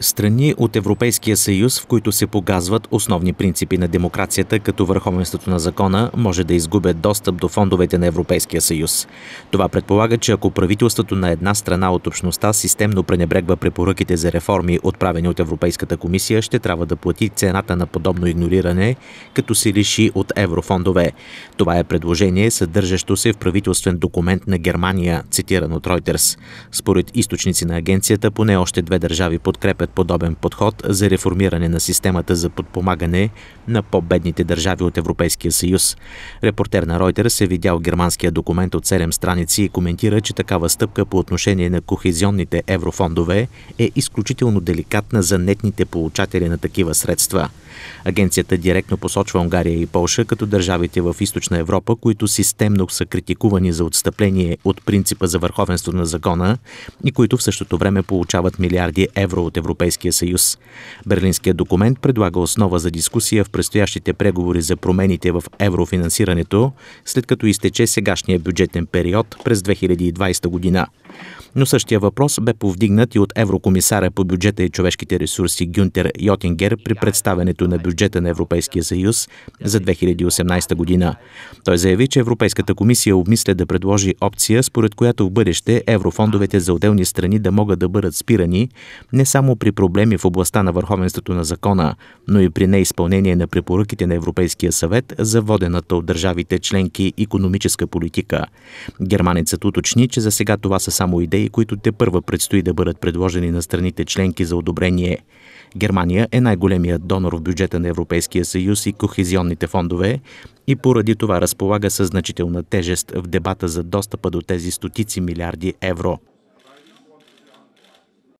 страни от Европейския съюз, в които се погазват основни принципи на демокрацията, като върховенството на закона, може да изгубят достъп до фондовете на Европейския съюз. Това предполага, че ако правителството на една страна от общността системно пренебрегва препоръките за реформи, отправени от Европейската комисия, ще трябва да плати цената на подобно игнориране, като се лиши от еврофондове. Това е предложение, съдържащо се в правителствен документ на Германия, цитиран от Reuters. Според източници на агенцията, поне още две държави подкрепят предлагат подобен подход за реформиране на системата за подпомагане на по-бедните държави от Европейския съюз. Репортер на Reuters е видял германския документ от 7 страници и коментира, че такава стъпка по отношение на кохезионните еврофондове е изключително деликатна за нетните получатели на такива средства – Агенцията директно посочва Унгария и Полша като държавите в Източна Европа, които системно са критикувани за отстъпление от принципа за върховенство на закона и които в същото време получават милиарди евро от Европейския съюз. Берлинският документ предлага основа за дискусия в предстоящите преговори за промените в еврофинансирането, след като изтече сегашния бюджетен период през 2020 година. Но същия въпрос бе повдигнат и от еврокомисара по бюджета и човешките ресурси Гюнтер Йотингер при представенето на бюджета на Европейския съюз за 2018 година. Той заяви, че Европейската комисия обмисля да предложи опция, според която в бъдеще еврофондовете за отделни страни да могат да бъдат спирани не само при проблеми в областта на върховенството на закона, но и при неизпълнение на препоръките на Европейския съвет за водената от държавите членки економическа политика. Германецът уточни, че за сега това са само само идеи, които те първа предстои да бъдат предложени на страните членки за одобрение. Германия е най-големият донор в бюджета на Европейския съюз и кохезионните фондове и поради това разполага със значителна тежест в дебата за достъпа до тези стотици милиарди евро.